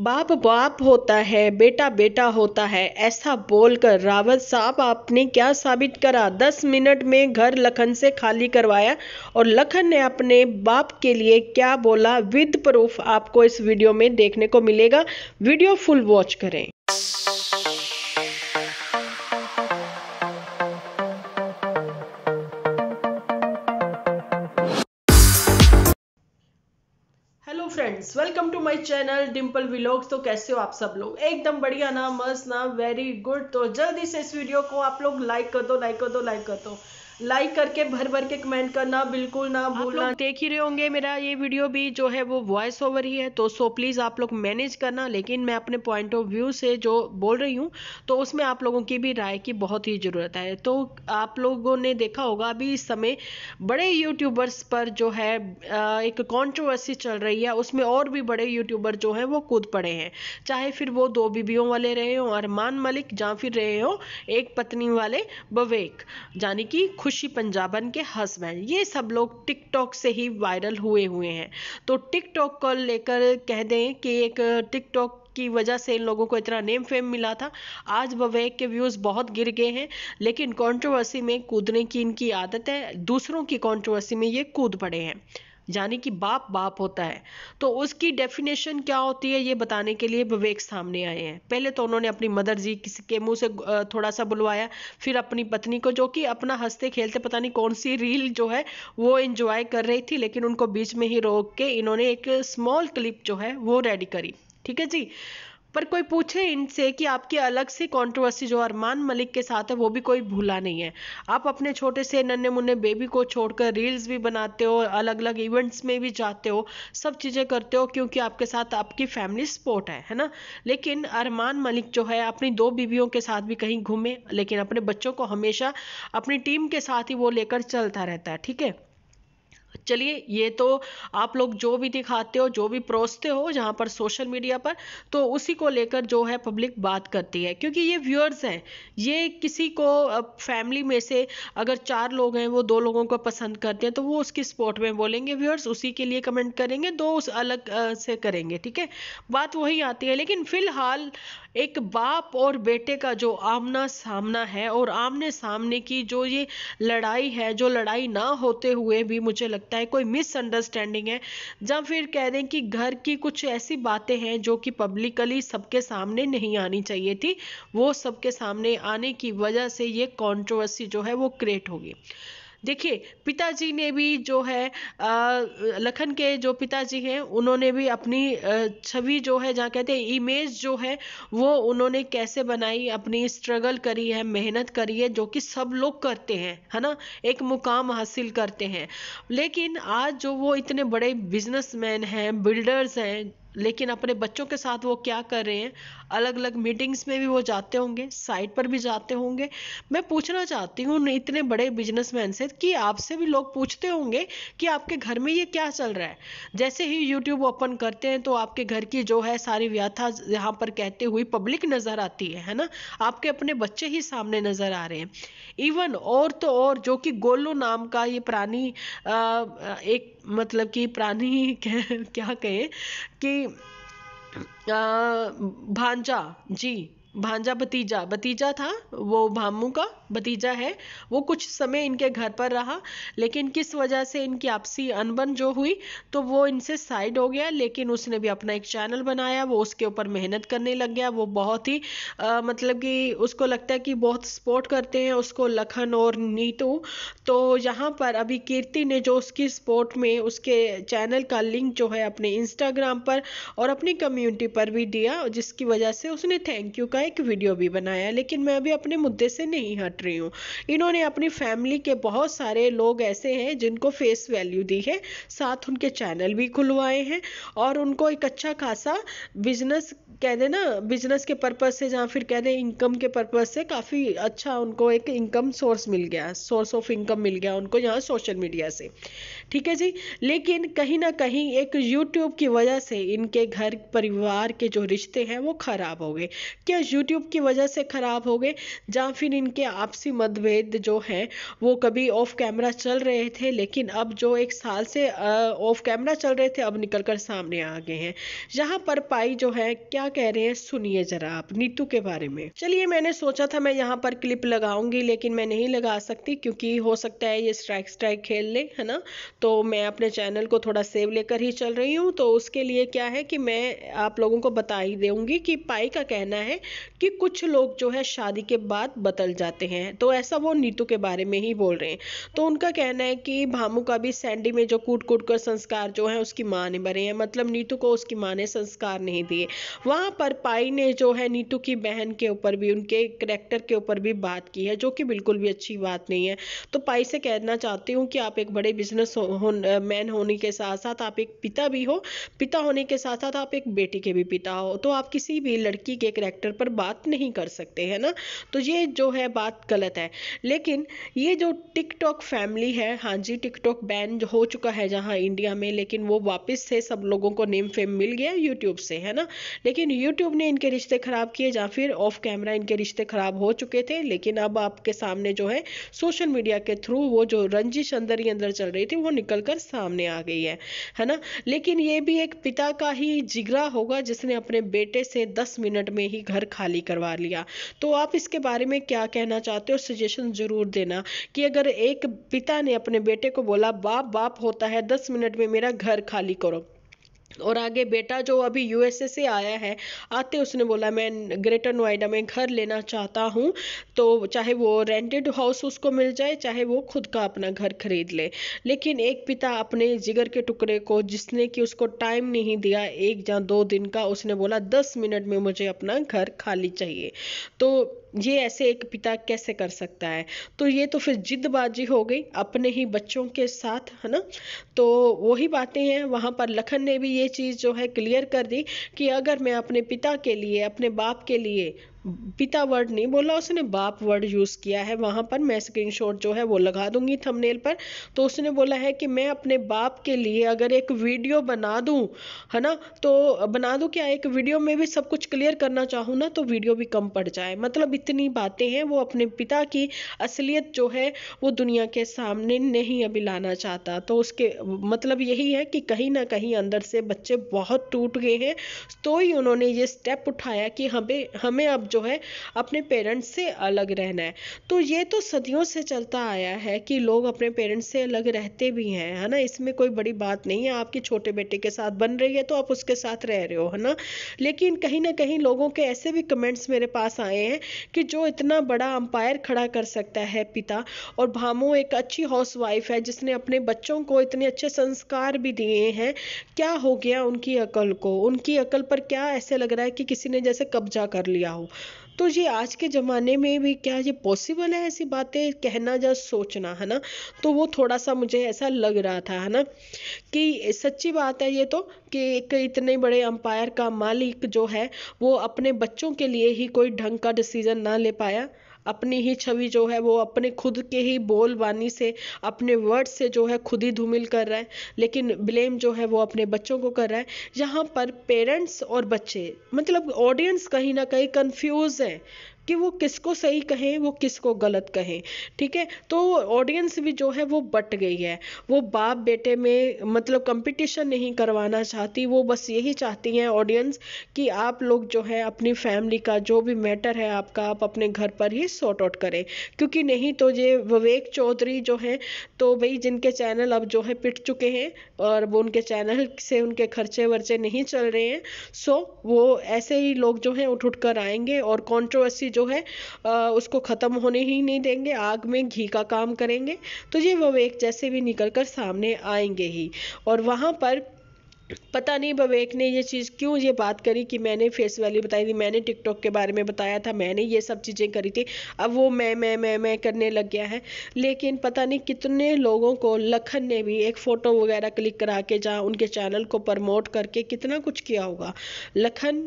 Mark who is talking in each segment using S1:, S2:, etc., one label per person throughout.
S1: बाप बाप होता है बेटा बेटा होता है ऐसा बोलकर रावत साहब आपने क्या साबित करा दस मिनट में घर लखन से खाली करवाया और लखन ने अपने बाप के लिए क्या बोला विद प्रूफ आपको इस वीडियो में देखने को मिलेगा वीडियो फुल वॉच करें friends welcome to my channel Dimple vlogs तो कैसे हो आप सब लोग एकदम बढ़िया ना मस्त ना वेरी गुड तो जल्दी से इस वीडियो को आप लोग लाइक कर दो लाइक कर दो लाइक कर दो लाइक करके भर भर के कमेंट करना बिल्कुल ना भूलना देख ही रहे होंगे मेरा ये वीडियो भी जो है वो वॉइस ओवर ही है तो सो प्लीज़ आप लोग मैनेज करना लेकिन मैं अपने पॉइंट ऑफ व्यू से जो बोल रही हूँ तो उसमें आप लोगों की भी राय की बहुत ही ज़रूरत है तो आप लोगों ने देखा होगा अभी इस समय बड़े यूट्यूबर्स पर जो है एक कॉन्ट्रोवर्सी चल रही है उसमें और भी बड़े यूट्यूबर जो है वो कूद पड़े हैं चाहे फिर वो दो बीबियों वाले रहे हो अरमान मलिक या फिर रहे हो एक पत्नी वाले बवेक यानी कि खुश खुशी पंजाबन के हस्बैंड ये सब लोग टिकटॉक से ही वायरल हुए हुए हैं तो टिकटॉक को लेकर कह दें कि एक टिकटॉक की वजह से इन लोगों को इतना नेम फेम मिला था आज विवेक के व्यूज़ बहुत गिर गए हैं लेकिन कंट्रोवर्सी में कूदने की इनकी आदत है दूसरों की कंट्रोवर्सी में ये कूद पड़े हैं यानी कि बाप बाप होता है तो उसकी डेफिनेशन क्या होती है ये बताने के लिए विवेक सामने आए हैं पहले तो उन्होंने अपनी मदर जी किसी के मुंह से थोड़ा सा बुलवाया फिर अपनी पत्नी को जो कि अपना हंसते खेलते पता नहीं कौन सी रील जो है वो इंजॉय कर रही थी लेकिन उनको बीच में ही रोक के इन्होंने एक स्मॉल क्लिप जो है वो रेडी करी ठीक है जी पर कोई पूछे इनसे कि आपकी अलग से कंट्रोवर्सी जो अरमान मलिक के साथ है वो भी कोई भूला नहीं है आप अपने छोटे से नन्हे मुन्ने बेबी को छोड़कर रील्स भी बनाते हो अलग अलग इवेंट्स में भी जाते हो सब चीज़ें करते हो क्योंकि आपके साथ आपकी फैमिली सपोर्ट है है ना लेकिन अरमान मलिक जो है अपनी दो बीवियों के साथ भी कहीं घूमे लेकिन अपने बच्चों को हमेशा अपनी टीम के साथ ही वो लेकर चलता रहता है ठीक है चलिए ये तो आप लोग जो भी दिखाते हो जो भी परोसते हो जहाँ पर सोशल मीडिया पर तो उसी को लेकर जो है पब्लिक बात करती है क्योंकि ये व्यूअर्स हैं ये किसी को फैमिली में से अगर चार लोग हैं वो दो लोगों को पसंद करते हैं तो वो उसकी सपोर्ट में बोलेंगे व्यूअर्स उसी के लिए कमेंट करेंगे दो उस अलग से करेंगे ठीक है बात वही आती है लेकिन फिलहाल एक बाप और बेटे का जो आमना सामना है और आमने सामने की जो ये लड़ाई है जो लड़ाई ना होते हुए भी मुझे लगता सकता है कोई मिसअंडरस्टैंडिंग है जब फिर कह दें कि घर की कुछ ऐसी बातें हैं जो कि पब्लिकली सबके सामने नहीं आनी चाहिए थी वो सबके सामने आने की वजह से ये कॉन्ट्रोवर्सी जो है वो क्रिएट होगी देखिए पिताजी ने भी जो है लखन के जो पिताजी हैं उन्होंने भी अपनी छवि जो है जहाँ कहते हैं इमेज जो है वो उन्होंने कैसे बनाई अपनी स्ट्रगल करी है मेहनत करी है जो कि सब लोग करते हैं है ना एक मुकाम हासिल करते हैं लेकिन आज जो वो इतने बड़े बिजनेसमैन हैं बिल्डर्स हैं लेकिन अपने बच्चों के साथ वो क्या कर रहे हैं अलग अलग मीटिंग्स में भी वो जाते होंगे साइट पर भी जाते होंगे मैं पूछना चाहती हूँ इतने बड़े बिजनेसमैन से कि आपसे भी लोग पूछते होंगे कि आपके घर में ये क्या चल रहा है जैसे ही यूट्यूब ओपन करते हैं तो आपके घर की जो है सारी व्याथा यहाँ पर कहते हुए पब्लिक नज़र आती है है ना आपके अपने बच्चे ही सामने नज़र आ रहे हैं इवन और तो और जो कि गोलू नाम का ये प्राणी एक मतलब कि प्राणी कह क्या कहें कि भांजा जी भांजा भतीजा भतीजा था वो भामू का भतीजा है वो कुछ समय इनके घर पर रहा लेकिन किस वजह से इनकी आपसी अनबन जो हुई तो वो इनसे साइड हो गया लेकिन उसने भी अपना एक चैनल बनाया वो उसके ऊपर मेहनत करने लग गया वो बहुत ही आ, मतलब कि उसको लगता है कि बहुत सपोर्ट करते हैं उसको लखन और नीतू तो यहाँ पर अभी कीर्ति ने जो उसकी सपोर्ट में उसके चैनल का लिंक जो है अपने इंस्टाग्राम पर और अपनी कम्युनिटी पर भी दिया जिसकी वजह से उसने थैंक यू का का एक वीडियो भी बनाया लेकिन मैं अभी अपने मुद्दे से नहीं हट रही हूँ इन्होंने अपनी फैमिली के बहुत सारे लोग ऐसे हैं जिनको फेस वैल्यू दी है साथ उनके चैनल भी खुलवाए हैं और उनको एक अच्छा खासा बिजनेस कह दें ना बिजनेस के पर्पज़ से या फिर कह दें इनकम के पर्पज़ से काफ़ी अच्छा उनको एक इनकम सोर्स मिल गया सोर्स ऑफ इनकम मिल गया उनको यहाँ सोशल मीडिया से ठीक है जी लेकिन कहीं ना कहीं एक यूट्यूब की वजह से इनके घर परिवार के जो रिश्ते हैं वो ख़राब हो गए क्या यूट्यूब की वजह से ख़राब हो गए या फिर इनके आपसी मतभेद जो हैं वो कभी ऑफ कैमरा चल रहे थे लेकिन अब जो एक साल से ऑफ कैमरा चल रहे थे अब निकल कर सामने आ गए हैं यहाँ पर पाई जो है क्या कह रहे हैं सुनिए जरा आप नीतू के बारे में चलिए मैंने सोचा था मैं यहाँ पर क्लिप लगाऊंगी लेकिन मैं नहीं लगा सकती क्योंकि हो सकता है ये स्ट्राइक स्ट्राइक खेल ले है ना तो मैं अपने चैनल को थोड़ा सेव लेकर ही चल रही हूँ तो उसके लिए क्या है कि मैं आप लोगों को बता ही दूँगी कि पाई का कहना है कि कुछ लोग जो है शादी के बाद बदल जाते हैं तो ऐसा वो नीतू के बारे में ही बोल रहे हैं तो उनका कहना है कि भामू का भी सैंडी में जो कूट कूट कर संस्कार जो है उसकी माँ ने भरे हैं मतलब नीतू को उसकी माँ ने संस्कार नहीं दिए वहाँ पर पाई ने जो है नीतू की बहन के ऊपर भी उनके करेक्टर के ऊपर भी बात की है जो कि बिल्कुल भी अच्छी बात नहीं है तो पाई से कहना चाहती हूँ कि आप एक बड़े बिजनेस मैन होने के साथ साथ आप एक पिता भी हो पिता होने के साथ साथ आप एक बेटी के भी पिता हो तो आप किसी भी लड़की के करेक्टर पर बात नहीं कर सकते है ना तो ये जो है बात गलत है लेकिन ये जो टिकटॉक फैमिली है हाँ जी टिकटॉक बैन हो चुका है जहाँ इंडिया में लेकिन वो वापस से सब लोगों को नेम फेम मिल गया यूट्यूब से है ना लेकिन यूट्यूब ने इनके रिश्ते ख़राब किए या फिर ऑफ कैमरा इनके रिश्ते ख़राब हो चुके थे लेकिन अब आपके सामने जो है सोशल मीडिया के थ्रू वो जो रंजिश अंदर ही अंदर चल रही थी वो निकल कर सामने आ गई है है ना लेकिन ये भी एक पिता का ही जिगरा होगा जिसने अपने बेटे से दस मिनट में ही घर खाली करवा लिया तो आप इसके बारे में क्या कहना चाहते हो सजेशन ज़रूर देना कि अगर एक पिता ने अपने बेटे को बोला बाप बाप होता है दस मिनट में मेरा घर खाली करो और आगे बेटा जो अभी यूएसए से आया है आते उसने बोला मैं ग्रेटर नोएडा में घर लेना चाहता हूँ तो चाहे वो रेंटेड हाउस उसको मिल जाए चाहे वो खुद का अपना घर खरीद ले लेकिन एक पिता अपने जिगर के टुकड़े को जिसने कि उसको टाइम नहीं दिया एक या दो दिन का उसने बोला दस मिनट में मुझे अपना घर खाली चाहिए तो ये ऐसे एक पिता कैसे कर सकता है तो ये तो फिर जिदबाजी हो गई अपने ही बच्चों के साथ है ना तो वही बातें हैं वहाँ पर लखन ने भी ये चीज़ जो है क्लियर कर दी कि अगर मैं अपने पिता के लिए अपने बाप के लिए पिता वर्ड नहीं बोला उसने बाप वर्ड यूज़ किया है वहाँ पर मैं स्क्रीनशॉट जो है वो लगा दूंगी थंबनेल पर तो उसने बोला है कि मैं अपने बाप के लिए अगर एक वीडियो बना दूँ है ना तो बना दूँ क्या एक वीडियो में भी सब कुछ क्लियर करना चाहूँ ना तो वीडियो भी कम पड़ जाए मतलब इतनी बातें हैं वो अपने पिता की असलियत जो है वो दुनिया के सामने नहीं अभी लाना चाहता तो उसके मतलब यही है कि कहीं ना कहीं अंदर से बच्चे बहुत टूट गए हैं तो ही उन्होंने ये स्टेप उठाया कि हमें हमें अब जो है अपने पेरेंट्स से अलग रहना है तो ये तो सदियों से चलता आया है कि लोग अपने पेरेंट्स से अलग रहते भी हैं है ना इसमें कोई बड़ी बात नहीं है आपके छोटे बेटे के साथ बन रही है तो आप उसके साथ रह रहे हो है ना लेकिन कहीं ना कहीं लोगों के ऐसे भी कमेंट्स मेरे पास आए हैं कि जो इतना बड़ा अंपायर खड़ा कर सकता है पिता और भामो एक अच्छी हाउस वाइफ है जिसने अपने बच्चों को इतने अच्छे संस्कार भी दिए हैं क्या हो गया उनकी अकल को उनकी अकल पर क्या ऐसे लग रहा है कि किसी ने जैसे कब्जा कर लिया हो तो ये आज के ज़माने में भी क्या ये पॉसिबल है ऐसी बातें कहना या सोचना है ना तो वो थोड़ा सा मुझे ऐसा लग रहा था है ना कि सच्ची बात है ये तो कि एक इतने बड़े अंपायर का मालिक जो है वो अपने बच्चों के लिए ही कोई ढंग का डिसीज़न ना ले पाया अपनी ही छवि जो है वो अपने खुद के ही बोल बानी से अपने वर्ड से जो है खुद ही धूमिल कर रहा है लेकिन ब्लेम जो है वो अपने बच्चों को कर रहा है यहाँ पर पेरेंट्स और बच्चे मतलब ऑडियंस कहीं ना कहीं कंफ्यूज है कि वो किसको सही कहें वो किसको गलत कहें ठीक है तो ऑडियंस भी जो है वो बट गई है वो बाप बेटे में मतलब कंपटीशन नहीं करवाना चाहती वो बस यही चाहती हैं ऑडियंस कि आप लोग जो है अपनी फैमिली का जो भी मैटर है आपका आप अपने घर पर ही सॉर्ट आउट करें क्योंकि नहीं तो ये विवेक चौधरी जो है तो भाई जिनके चैनल अब जो है पिट चुके हैं और वो उनके चैनल से उनके खर्चे वर्चे नहीं चल रहे हैं सो वो ऐसे ही लोग जो है उठ उठ कर आएंगे और कॉन्ट्रोवर्सी जो है उसको ख़त्म होने ही नहीं देंगे आग में घी का काम करेंगे तो ये विवेक जैसे भी निकल कर सामने आएंगे ही और वहाँ पर पता नहीं विवेक ने ये चीज़ क्यों ये बात करी कि मैंने फेस वैल्यू बताई थी मैंने टिकटॉक के बारे में बताया था मैंने ये सब चीज़ें करी थी अब वो मैं मैं मैं मैं करने लग गया है लेकिन पता नहीं कितने लोगों को लखन ने भी एक फ़ोटो वगैरह क्लिक करा के जहाँ उनके चैनल को प्रमोट करके कितना कुछ किया होगा लखन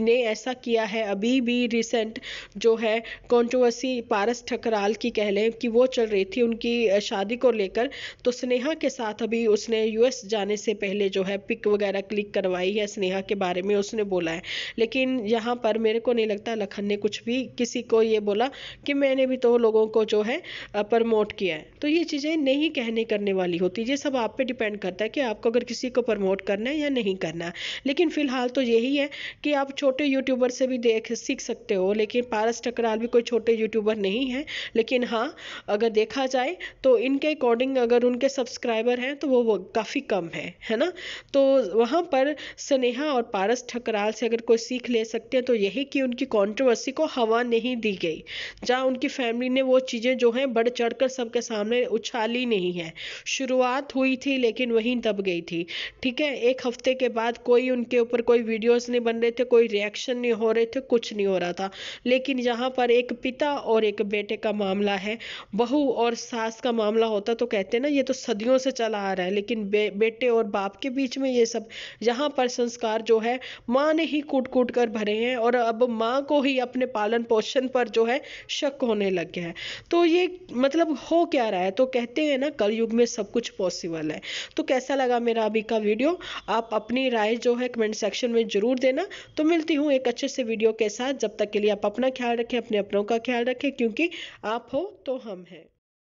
S1: ने ऐसा किया है अभी भी रिसेंट जो है कंट्रोवर्सी पारस ठकराल की कह लें कि वो चल रही थी उनकी शादी को लेकर तो स्नेहा के साथ अभी उसने यूएस जाने से पहले जो है पिक वगैरह क्लिक करवाई है स्नेहा के बारे में उसने बोला है लेकिन यहाँ पर मेरे को नहीं लगता लखन ने कुछ भी किसी को ये बोला कि मैंने भी तो लोगों को जो है प्रमोट किया है तो ये चीज़ें नहीं कहने करने वाली होती ये सब आप पे डिपेंड करता है कि आपको अगर किसी को प्रमोट करना है या नहीं करना है लेकिन फ़िलहाल तो यही है कि आप छोटे छोटे यूट्यूबर से भी देख सीख सकते हो लेकिन पारस टकराल भी कोई छोटे यूट्यूबर नहीं है लेकिन हाँ अगर देखा जाए तो इनके अकॉर्डिंग अगर उनके सब्सक्राइबर हैं तो वो, काफ़ी कम है है ना तो वहाँ पर स्नेहा और पारस ठकराल से अगर कोई सीख ले सकते हैं तो यही कि उनकी कॉन्ट्रोवर्सी को हवा नहीं दी गई जहाँ उनकी फैमिली ने वो चीज़ें जो हैं बढ़ चढ़ कर सबके सामने उछाली नहीं है शुरुआत हुई थी लेकिन वहीं दब गई थी ठीक है एक हफ्ते के बाद कोई उनके ऊपर कोई वीडियोस नहीं बन रहे थे कोई रिएक्शन नहीं हो रहे थे कुछ नहीं हो रहा था लेकिन यहाँ पर एक पिता और एक बेटे का मामला है बहू और सास का मामला होता तो कहते ना ये तो सदियों से चला आ रहा है लेकिन बे, बेटे और बाप के बीच में ये सब यहाँ पर संस्कार जो है माँ ने ही कूट कूट कर भरे हैं और अब माँ को ही अपने पालन पोषण पर जो है शक होने लग गया है तो ये मतलब हो क्या रहा है तो कहते हैं ना कलयुग में सब कुछ पॉसिबल है तो कैसा लगा मेरा अभी का वीडियो आप अपनी राय जो है कमेंट सेक्शन में ज़रूर देना तो मिल मिलती हूँ एक अच्छे से वीडियो के साथ जब तक के लिए आप अपना ख्याल रखें अपने अपनों का ख्याल रखें क्योंकि आप हो तो हम हैं